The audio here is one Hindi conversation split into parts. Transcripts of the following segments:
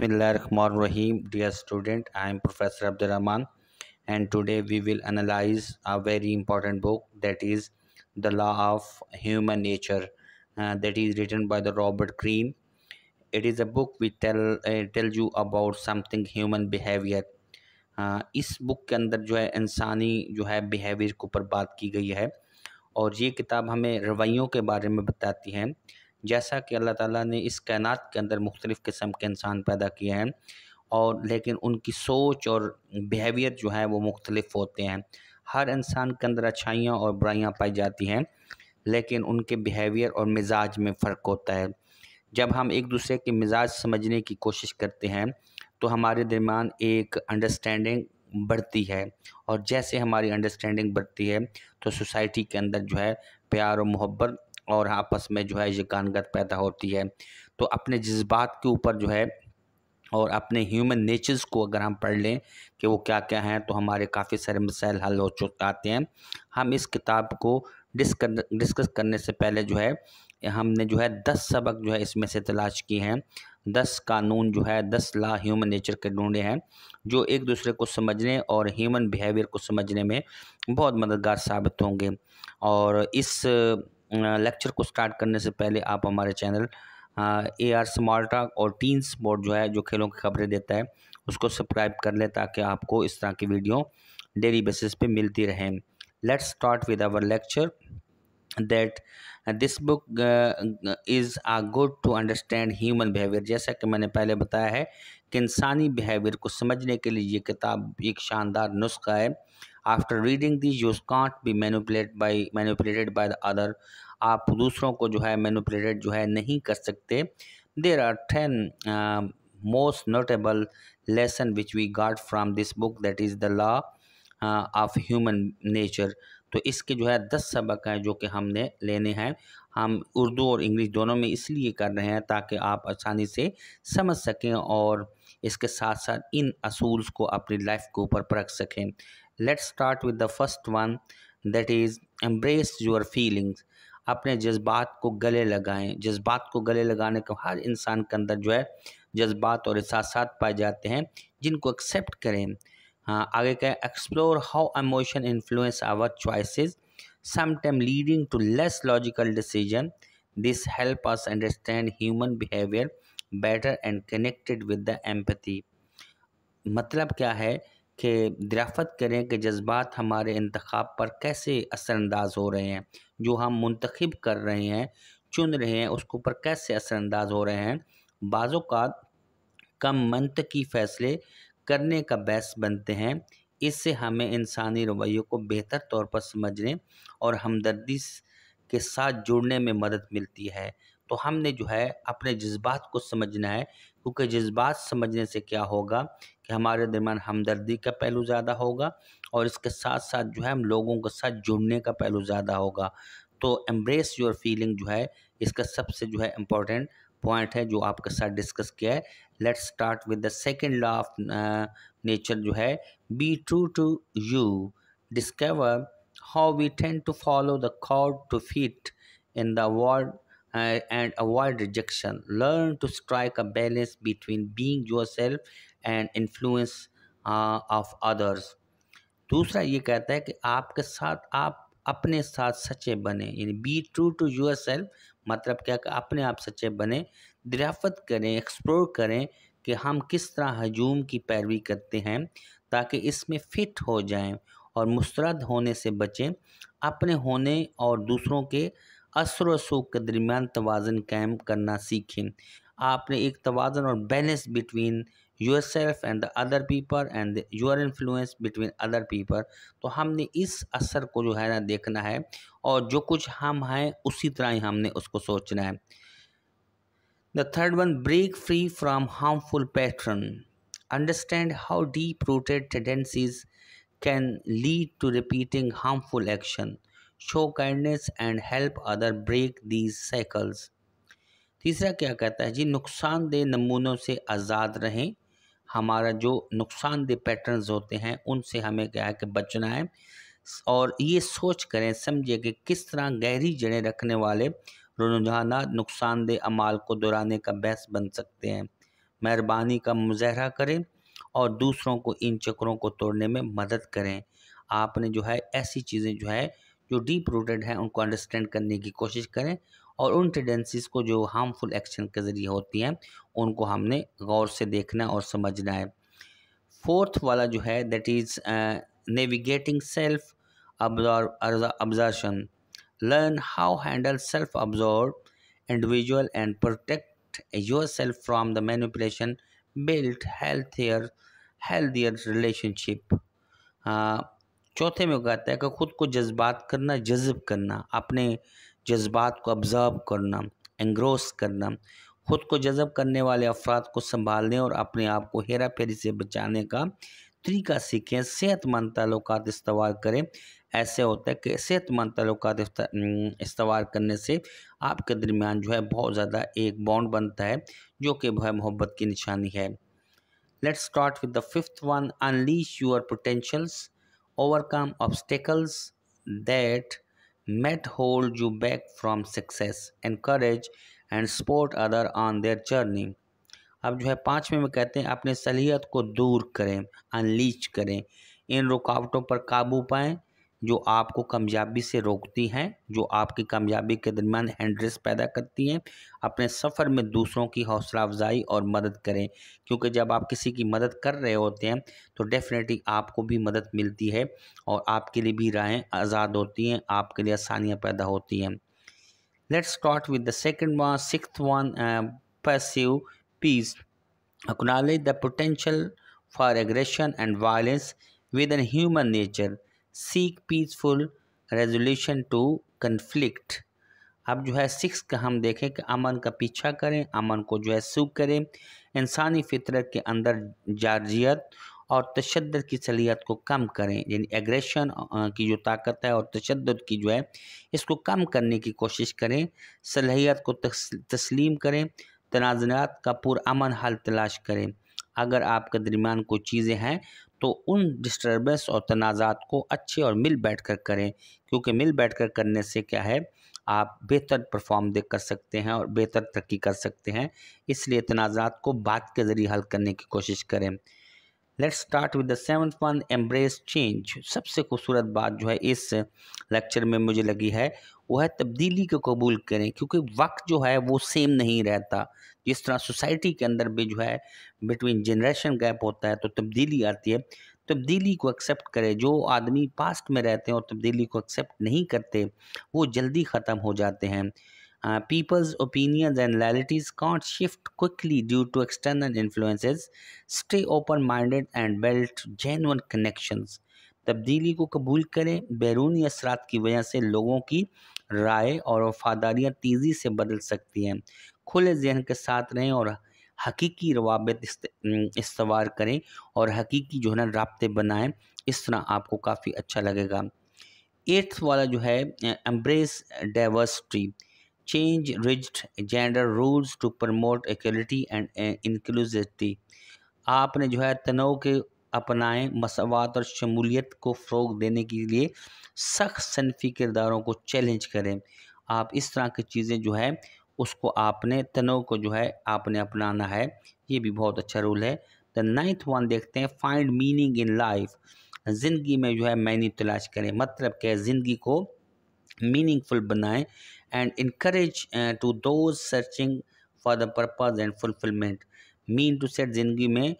बिसमीम dear student I am professor Abdulrahman and today we will analyse a very important book that is the law of human nature that is written by the Robert Greene it is a book we tell tell you about something human behaviour इस बुक के अंदर जो है इंसानी जो है बिहेवियर के ऊपर बात की गई है और ये किताब हमें रवैयों के बारे में बताती है जैसा कि अल्लाह ताला ने इस कायनात के अंदर मुख्तलिफ़ किस्म के इंसान पैदा किए हैं और लेकिन उनकी सोच और बिहेवियर जो है वो मुख्तलिफ होते हैं हर इंसान के अंदर अच्छाइयाँ और बुराइयाँ पाई जाती हैं लेकिन उनके बिहेवियर और मिजाज में फ़र्क होता है जब हम एक दूसरे के मिजाज समझने की कोशिश करते हैं तो हमारे दरमियान एक अंडरस्टैंडिंग बढ़ती है और जैसे हमारी अंडरस्टैंडिंग बढ़ती है तो सोसाइटी के अंदर जो है प्यार और मोहब्बत और आपस में जो है ये कानगत पैदा होती है तो अपने जज्बात के ऊपर जो है और अपने ह्यूमन नेचर्स को अगर हम पढ़ लें कि वो क्या क्या हैं तो हमारे काफ़ी सारे मसाइल हल हो चुके आते हैं हम इस किताब को डिस्कर डिस्कस करने से पहले जो है हमने जो है दस सबक जो है इसमें से तलाश किए हैं दस कानून जो है दस ला ह्यूमन नेचर के ढूंढे हैं जो एक दूसरे को समझने और ह्यूमन बिहेवियर को समझने में बहुत मददगार साबित होंगे और इस लेक्चर को स्टार्ट करने से पहले आप हमारे चैनल ए आर स्मॉल और टीन स्पोर्ट जो है जो खेलों की खबरें देता है उसको सब्सक्राइब कर लें ताकि आपको इस तरह की वीडियो डेली बेसिस पे मिलती रहें let's start with our lecture that this book is a good to understand human behaviour जैसा कि मैंने पहले बताया है कि इंसानी बिहेवियर को समझने के लिए ये किताब एक शानदार नुस्खा है after reading this use can't be manipulate by manipulated by the other आप दूसरों को जो है मैनुपलेटेड जो है नहीं कर सकते there are ten most notable lesson which we got from this book that is the law of human nature तो इसके जो है दस सबक हैं जो कि हमने लेने हैं हम उर्दू और इंग्लिश दोनों में इसलिए कर रहे हैं ताकि आप आसानी से समझ सकें और इसके साथ साथ इन असूल्स को अपनी लाइफ के ऊपर परख सकें let's start with the first one that is embrace your feelings अपने जज्बात को गले लगाएं जज्बात को गले लगाने का हर इंसान के अंदर जो है जज्बात और एहसास पाए जाते हैं जिनको एक्सेप्ट करें हाँ आगे कहें explore how emotion influence our choices sometime leading to less logical decision this help us understand human behaviour better and connected with the empathy मतलब क्या है के गिराफ़त करें कि जज्बात हमारे इंतखब पर कैसे असरानंदाज हो रहे हैं जो हम मंतखब कर रहे हैं चुन रहे हैं उसके ऊपर कैसे असरानंदाज हो रहे हैं बाज़ात कम की फ़ैसले करने का बहस बनते हैं इससे हमें इंसानी रवैयों को बेहतर तौर पर समझने और हमदर्दी के साथ जुड़ने में मदद मिलती है तो हमने जो है अपने जज्बात को समझना है क्योंकि जज्बात समझने से क्या होगा कि हमारे दरमियान हमदर्दी का पहलू ज़्यादा होगा और इसके साथ साथ जो है हम लोगों के साथ जुड़ने का पहलू ज़्यादा होगा तो एम्ब्रेस योर फीलिंग जो है इसका सबसे जो है इम्पोर्टेंट पॉइंट है जो आपके साथ डिस्कस किया है let's start with the second law of nature जो है be true to you discover how we tend to follow the code to fit in the world uh, and avoid rejection. Learn to strike a balance between being yourself and influence uh, of others. दूसरा ये कहता है कि आपके साथ आप अपने साथ सच्चे बने यानी be true to your self मतलब क्या कि अपने आप सच्चे बने दरियाफत करें एक्सप्लोर करें कि हम किस तरह हजूम की पैरवी करते हैं ताकि इसमें फिट हो जाएं और मुस्रद होने से बचें अपने होने और दूसरों के असर और के दरमियान तोज़न कायम करना सीखें आपने एक तोज़न और balance between your self and the other people and your influence between other people तो हमने इस असर को जो है ना देखना है और जो कुछ हम हैं उसी तरह ही हमने उसको सोचना है the third one break free from harmful pattern understand how deep rooted tendencies can lead to repeating harmful action show kindness and help other break these cycles तीसरा क्या कहता है जी नुकसानदेह नमूनों से आज़ाद रहें हमारा जो नुकसानदेह पैटर्न्स होते हैं उनसे हमें क्या है कि बचना है और ये सोच करें समझे कि किस तरह गहरी जड़ें रखने वाले रुझाना नुकसानदेह अमाल को दोहराने का बहस बन सकते हैं मेहरबानी का मुजाहरा करें और दूसरों को इन चक्रों को तोड़ने में मदद करें आपने जो है ऐसी चीज़ें जो है जो डीप रूटेड हैं उनको अंडरस्टैंड करने की कोशिश करें और उन टेंडेंसीज़ को जो हार्मफुल एक्शन के ज़रिए होती हैं उनको हमने गौर से देखना और समझना है फोर्थ वाला जो है that is navigating self absorption learn how handle self absorbed individual and protect your self from the manipulation build health healthier relationship चौथे में कहता है कि खुद को जज्बात करना जज्ब करना अपने जज्बात को ऑब्ज़र्व करना एंग्रोस करना खुद को जज्ब करने वाले अफराद को संभालने और अपने आप को हेरा फेरी से बचाने का तरीका सीखें सेहतमंद तल्लुक इस्तवार करें ऐसे होता है कि सेहतमंद तल्लक इस्तवार करने से आपके दरमियान जो है बहुत ज़्यादा एक बॉन्ड बनता है जो कि वह मोहब्बत की निशानी है let's start with the fifth one unleash your potentials overcome obstacles that might hold you back from success encourage and support other on their journey अब जो है पाँचवें में कहते हैं अपने सलीहत को दूर करें अनलीच करें इन रुकावटों पर काबू पाएं जो आपको कामयाबी से रोकती हैं जो आपकी कामयाबी के दरमियान हैंड्रेस पैदा करती हैं अपने सफ़र में दूसरों की हौसला अफजाई और मदद करें क्योंकि जब आप किसी की मदद कर रहे होते हैं तो डेफ़िनेटली आपको भी मदद मिलती है और आपके लिए भी राहें आज़ाद होती हैं आपके लिए आसानियाँ पैदा होती हैं let's start with the second one six one pursue peace the potential for aggression and violence with an human nature seek peaceful resolution to conflict अब जो है सिक्स का हम देखें कि अमन का पीछा करें अमन को जो है सूख करें इंसानी फितरत के अंदर जारजियत और तशद की सलीहत को कम करें यानी एग्रेशन की जो ताकत है और तशद की जो है इसको कम करने की कोशिश करें सलाहियत को तस्लीम करें तनाज़ात का पुरान हल तलाश करें अगर आपके दरमियान कोई चीज़ें हैं तो उन डिस्टर्बेंस और तनाज़ात को अच्छे और मिल बैठ कर करें क्योंकि मिल बैठ कर करने से क्या है आप बेहतर परफॉर्म दे कर सकते हैं और बेहतर तरक्की कर सकते हैं इसलिए तनाज़ात को बात के ज़रिए हल करने की कोशिश करें let's start with the seven one embrace change सबसे खूबसूरत बात जो है इस लेक्चर में मुझे लगी है वह है तब्दीली को कबूल करें क्योंकि वक्त जो है वो सेम नहीं रहता जिस तरह सोसाइटी के अंदर भी जो है बिटवीन जनरेशन गैप होता है तो तब्दीली आती है तब्दीली को एक्सेप्ट करे जो आदमी पास्ट में रहते हैं और तब्दीली को एक्सेप्ट नहीं करते वो जल्दी ख़त्म हो जाते हैं people's opinion and loyalties can't shift quickly due to external influences stay open minded and build genuine connection तब्दीली को कबूल करें बैरूनी असरात की वजह से लोगों की राय और वफादारियाँ तेज़ी से बदल सकती हैं खुले जहन के साथ रहें और हकीकी रवाबत इस्तवार करें और हकीकी जो है ना रबते बनाएं इस तरह आपको काफ़ी अच्छा लगेगा एट्थ वाला जो है embrace diversity change rigid gender rules to promote equality and uh, inclusivity आपने जो है तनाव के अपनाएं मसवात और शमूलियत को फ़रोग देने के लिए सख्त सनफी किरदारों को चैलेंज करें आप इस तरह की चीज़ें जो है उसको आपने तनो को जो है आपने अपनाना है ये भी बहुत अच्छा रूल है द नाइन्थ वन देखते हैं फाइंड मीनिंग इन लाइफ ज़िंदगी में जो है मैनी तलाश करें मतलब क्या ज़िंदगी को मीनिंगफुल बनाएं and increase to do searching for the purpose and fulfilment mean to set ज़िंदगी में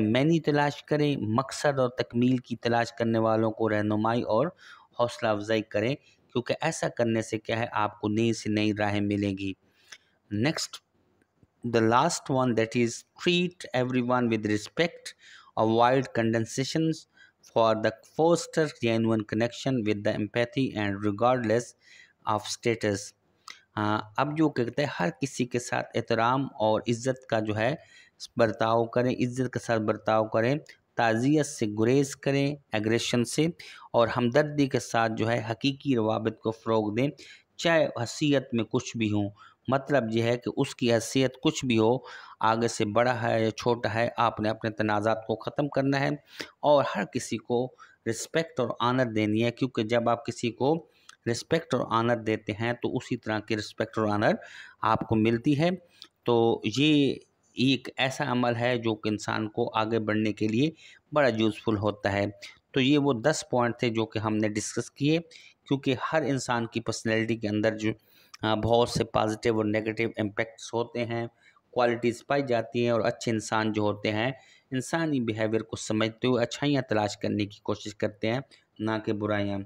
मैनी तलाश करें मकसद और तकमील की तलाश करने वालों को रहनुमाई और हौसला अफजाई करें क्योंकि ऐसा करने से क्या है आपको नई से नई राहें मिलेंगी next the last one that is treat everyone with respect avoid condensations for the foster genuine connection with the empathy and regardless of status हाँ अब जो कहते हैं हर किसी के साथ एहतराम और इज़्ज़त का जो है बर्ताव करें इज़्ज़त के साथ बर्ताव करें ताज़ियत से गुरेज करें एग्रेशन से और हमदर्दी के साथ जो है हकीकी रवाबित को फ़रोग दें चाहे हसीियत में कुछ भी हो मतलब यह है कि उसकी हैसियत कुछ भी हो आगे से बड़ा है या छोटा है आपने अपने तनाज़ात को ख़त्म करना है और हर किसी को रिस्पेक्ट और आनर देनी है क्योंकि जब आप किसी को रिस्पेक्ट और आनर देते हैं तो उसी तरह की रिस्पेक्ट और आनर आपको मिलती है तो ये एक ऐसा अमल है जो कि इंसान को आगे बढ़ने के लिए बड़ा यूज़फुल होता है तो ये वो दस पॉइंट थे जो कि हमने डिस्कस किए क्योंकि हर इंसान की पर्सनैलिटी के अंदर जो हाँ, बहुत से पॉजिटिव और नेगेटिव इम्पेक्ट्स होते हैं क्वालिटीज़ पाई जाती हैं और अच्छे इंसान जो होते हैं इंसानी बिहेवियर को समझते हुए अच्छाइयाँ तलाश करने की कोशिश करते हैं ना कि बुराइयाँ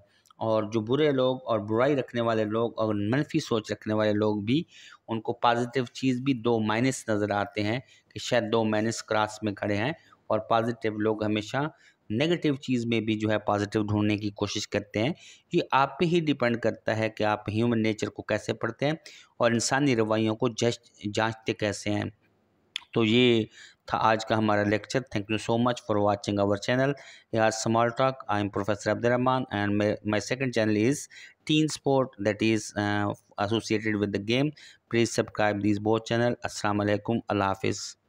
और जो बुरे लोग और बुराई रखने वाले लोग और मनफी सोच रखने वाले लोग भी उनको पॉजिटिव चीज़ भी दो माइनस नज़र आते हैं कि शायद दो माइनस क्रास में खड़े हैं और पॉजिटिव लोग हमेशा नेगेटिव चीज़ में भी जो है पॉजिटिव ढूंढने की कोशिश करते हैं ये आप पे ही डिपेंड करता है कि आप ह्यूमन नेचर को कैसे पढ़ते हैं और इंसानी रवैयों को जस्ट जांचते कैसे हैं तो ये था आज का हमारा lecture thank you so much for watching our channel our small talk I am professor Abdulrahman and my second channel is teen sport that is associated with the game please subscribe this both channel असल अल्लाह हाफिज़